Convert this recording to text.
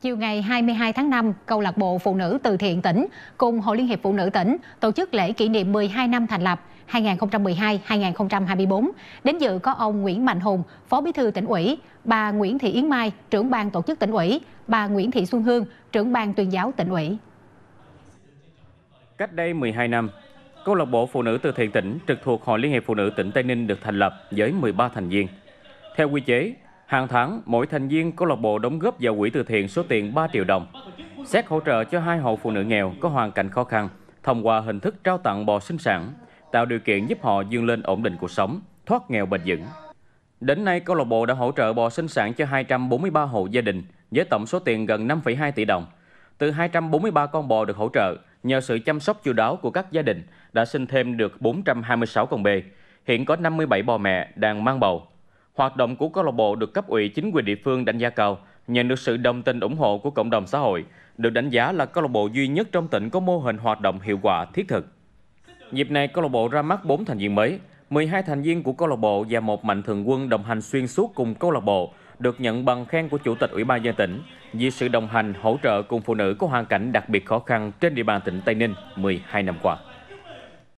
Chiều ngày 22 tháng 5, câu lạc bộ Phụ nữ từ thiện tỉnh cùng Hội Liên hiệp Phụ nữ tỉnh tổ chức lễ kỷ niệm 12 năm thành lập 2012-2024. Đến dự có ông Nguyễn Mạnh Hùng, Phó Bí thư tỉnh ủy, bà Nguyễn Thị Yến Mai, trưởng ban tổ chức tỉnh ủy, bà Nguyễn Thị Xuân Hương, trưởng ban tuyên giáo tỉnh ủy. Cách đây 12 năm, câu lạc bộ Phụ nữ từ thiện tỉnh trực thuộc Hội Liên hiệp Phụ nữ tỉnh Tây Ninh được thành lập với 13 thành viên. Theo quy chế, Hàng tháng, mỗi thành viên câu lạc bộ đóng góp vào quỹ từ thiện số tiền 3 triệu đồng. Xét hỗ trợ cho hai hộ phụ nữ nghèo có hoàn cảnh khó khăn thông qua hình thức trao tặng bò sinh sản, tạo điều kiện giúp họ vươn lên ổn định cuộc sống, thoát nghèo bền vững. Đến nay, câu lạc bộ đã hỗ trợ bò sinh sản cho 243 hộ gia đình với tổng số tiền gần 5,2 tỷ đồng. Từ 243 con bò được hỗ trợ, nhờ sự chăm sóc chu đáo của các gia đình đã sinh thêm được 426 con bê. Hiện có 57 bò mẹ đang mang bầu. Hoạt động của câu lạc bộ được cấp ủy chính quyền địa phương đánh giá cao, nhận được sự đồng tình ủng hộ của cộng đồng xã hội, được đánh giá là câu lạc bộ duy nhất trong tỉnh có mô hình hoạt động hiệu quả thiết thực. Dịp này câu lạc bộ ra mắt 4 thành viên mới, 12 thành viên của câu lạc bộ và một mạnh thường quân đồng hành xuyên suốt cùng câu lạc bộ được nhận bằng khen của Chủ tịch Ủy ban dân tỉnh vì sự đồng hành hỗ trợ cùng phụ nữ có hoàn cảnh đặc biệt khó khăn trên địa bàn tỉnh Tây Ninh 12 năm qua.